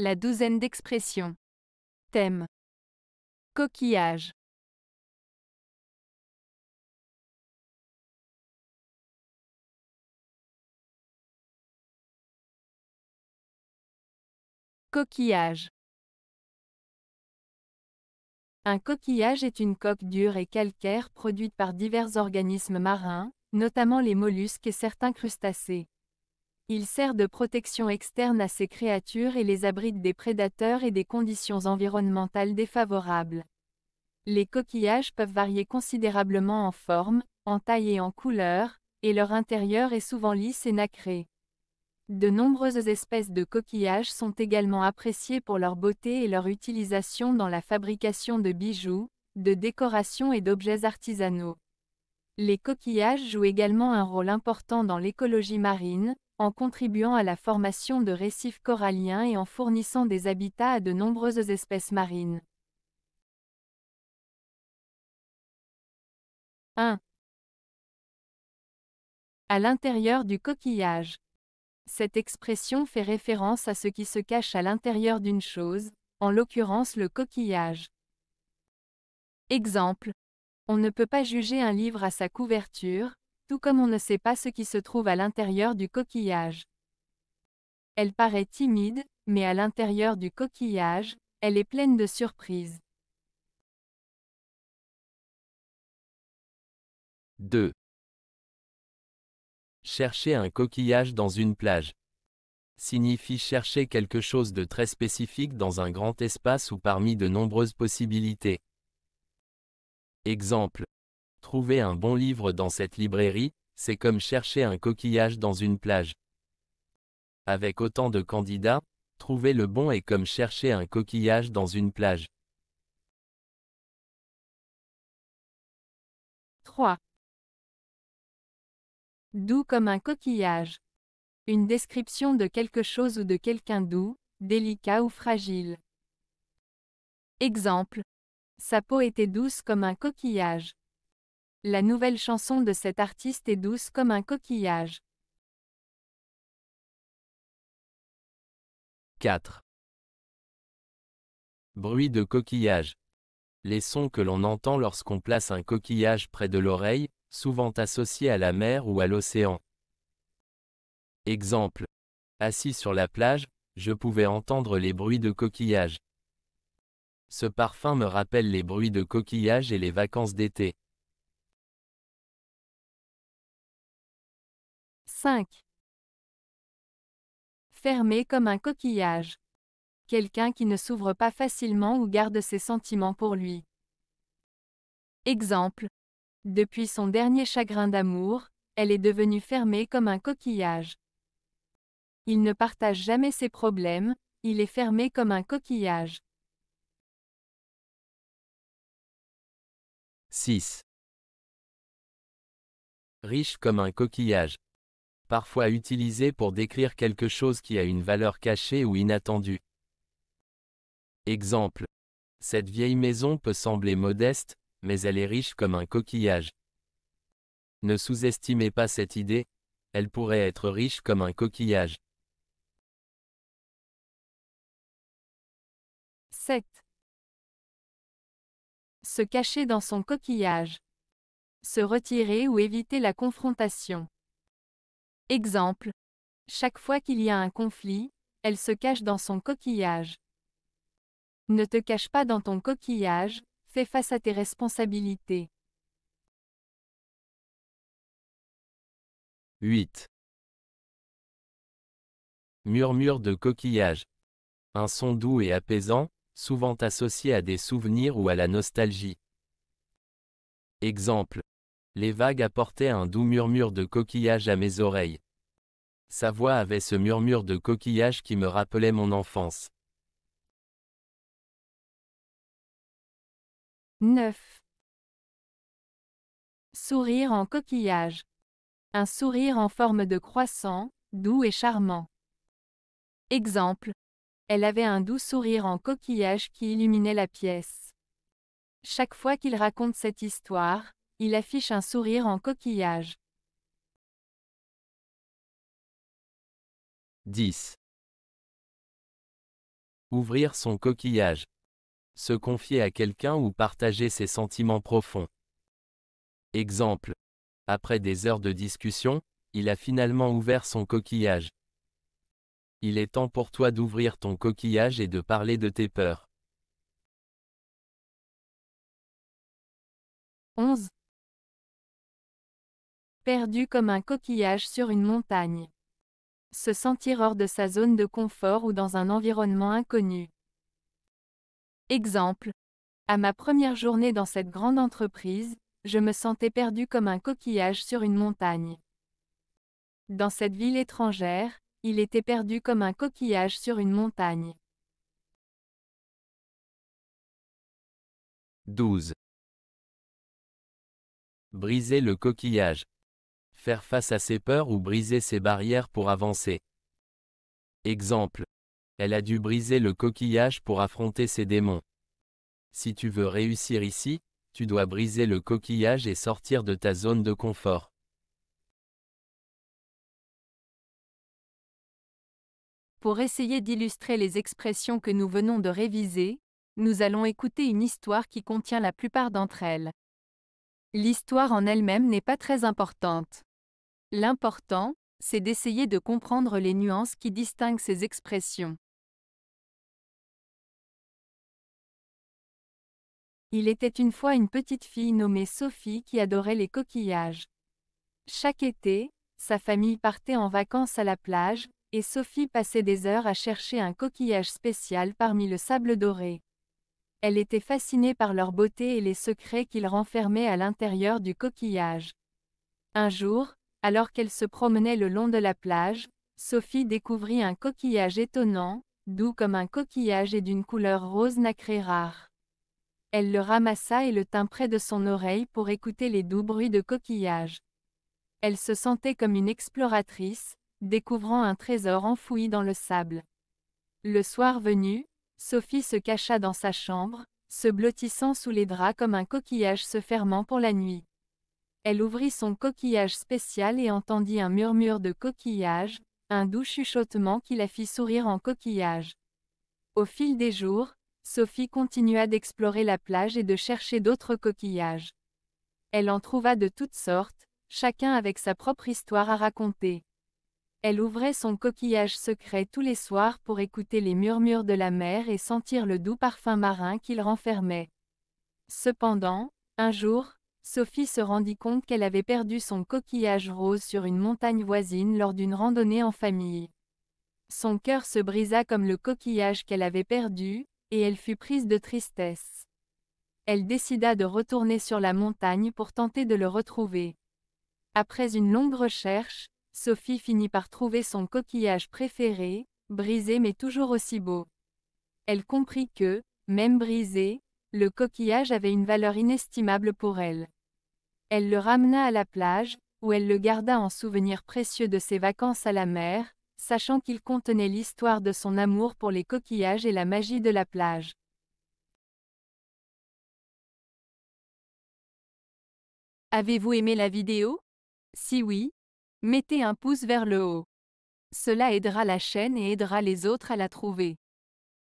La douzaine d'expressions. Thème. Coquillage. Coquillage. Un coquillage est une coque dure et calcaire produite par divers organismes marins, notamment les mollusques et certains crustacés. Il sert de protection externe à ces créatures et les abrite des prédateurs et des conditions environnementales défavorables. Les coquillages peuvent varier considérablement en forme, en taille et en couleur, et leur intérieur est souvent lisse et nacré. De nombreuses espèces de coquillages sont également appréciées pour leur beauté et leur utilisation dans la fabrication de bijoux, de décorations et d'objets artisanaux. Les coquillages jouent également un rôle important dans l'écologie marine, en contribuant à la formation de récifs coralliens et en fournissant des habitats à de nombreuses espèces marines. 1. À l'intérieur du coquillage. Cette expression fait référence à ce qui se cache à l'intérieur d'une chose, en l'occurrence le coquillage. Exemple. On ne peut pas juger un livre à sa couverture, tout comme on ne sait pas ce qui se trouve à l'intérieur du coquillage. Elle paraît timide, mais à l'intérieur du coquillage, elle est pleine de surprises. 2. Chercher un coquillage dans une plage signifie chercher quelque chose de très spécifique dans un grand espace ou parmi de nombreuses possibilités. Exemple Trouver un bon livre dans cette librairie, c'est comme chercher un coquillage dans une plage. Avec autant de candidats, trouver le bon est comme chercher un coquillage dans une plage. 3. Doux comme un coquillage. Une description de quelque chose ou de quelqu'un doux, délicat ou fragile. Exemple. Sa peau était douce comme un coquillage. La nouvelle chanson de cet artiste est douce comme un coquillage. 4. Bruit de coquillage. Les sons que l'on entend lorsqu'on place un coquillage près de l'oreille, souvent associés à la mer ou à l'océan. Exemple. Assis sur la plage, je pouvais entendre les bruits de coquillage. Ce parfum me rappelle les bruits de coquillage et les vacances d'été. 5. Fermé comme un coquillage. Quelqu'un qui ne s'ouvre pas facilement ou garde ses sentiments pour lui. Exemple. Depuis son dernier chagrin d'amour, elle est devenue fermée comme un coquillage. Il ne partage jamais ses problèmes, il est fermé comme un coquillage. 6. Riche comme un coquillage parfois utilisé pour décrire quelque chose qui a une valeur cachée ou inattendue. Exemple. Cette vieille maison peut sembler modeste, mais elle est riche comme un coquillage. Ne sous-estimez pas cette idée, elle pourrait être riche comme un coquillage. 7. Se cacher dans son coquillage. Se retirer ou éviter la confrontation. Exemple. Chaque fois qu'il y a un conflit, elle se cache dans son coquillage. Ne te cache pas dans ton coquillage, fais face à tes responsabilités. 8. Murmure de coquillage. Un son doux et apaisant, souvent associé à des souvenirs ou à la nostalgie. Exemple. Les vagues apportaient un doux murmure de coquillage à mes oreilles. Sa voix avait ce murmure de coquillage qui me rappelait mon enfance. 9. Sourire en coquillage. Un sourire en forme de croissant, doux et charmant. Exemple. Elle avait un doux sourire en coquillage qui illuminait la pièce. Chaque fois qu'il raconte cette histoire, il affiche un sourire en coquillage. 10. Ouvrir son coquillage. Se confier à quelqu'un ou partager ses sentiments profonds. Exemple. Après des heures de discussion, il a finalement ouvert son coquillage. Il est temps pour toi d'ouvrir ton coquillage et de parler de tes peurs. 11 perdu comme un coquillage sur une montagne. Se sentir hors de sa zone de confort ou dans un environnement inconnu. Exemple. À ma première journée dans cette grande entreprise, je me sentais perdu comme un coquillage sur une montagne. Dans cette ville étrangère, il était perdu comme un coquillage sur une montagne. 12. Briser le coquillage faire face à ses peurs ou briser ses barrières pour avancer. Exemple. Elle a dû briser le coquillage pour affronter ses démons. Si tu veux réussir ici, tu dois briser le coquillage et sortir de ta zone de confort. Pour essayer d'illustrer les expressions que nous venons de réviser, nous allons écouter une histoire qui contient la plupart d'entre elles. L'histoire en elle-même n'est pas très importante. L'important, c'est d'essayer de comprendre les nuances qui distinguent ces expressions. Il était une fois une petite fille nommée Sophie qui adorait les coquillages. Chaque été, sa famille partait en vacances à la plage, et Sophie passait des heures à chercher un coquillage spécial parmi le sable doré. Elle était fascinée par leur beauté et les secrets qu'ils renfermaient à l'intérieur du coquillage. Un jour, alors qu'elle se promenait le long de la plage, Sophie découvrit un coquillage étonnant, doux comme un coquillage et d'une couleur rose nacrée rare. Elle le ramassa et le tint près de son oreille pour écouter les doux bruits de coquillage. Elle se sentait comme une exploratrice, découvrant un trésor enfoui dans le sable. Le soir venu, Sophie se cacha dans sa chambre, se blottissant sous les draps comme un coquillage se fermant pour la nuit. Elle ouvrit son coquillage spécial et entendit un murmure de coquillage, un doux chuchotement qui la fit sourire en coquillage. Au fil des jours, Sophie continua d'explorer la plage et de chercher d'autres coquillages. Elle en trouva de toutes sortes, chacun avec sa propre histoire à raconter. Elle ouvrait son coquillage secret tous les soirs pour écouter les murmures de la mer et sentir le doux parfum marin qu'il renfermait. Cependant, un jour, Sophie se rendit compte qu'elle avait perdu son coquillage rose sur une montagne voisine lors d'une randonnée en famille. Son cœur se brisa comme le coquillage qu'elle avait perdu, et elle fut prise de tristesse. Elle décida de retourner sur la montagne pour tenter de le retrouver. Après une longue recherche, Sophie finit par trouver son coquillage préféré, brisé mais toujours aussi beau. Elle comprit que, même brisé, le coquillage avait une valeur inestimable pour elle. Elle le ramena à la plage, où elle le garda en souvenir précieux de ses vacances à la mer, sachant qu'il contenait l'histoire de son amour pour les coquillages et la magie de la plage. Avez-vous aimé la vidéo Si oui, mettez un pouce vers le haut. Cela aidera la chaîne et aidera les autres à la trouver.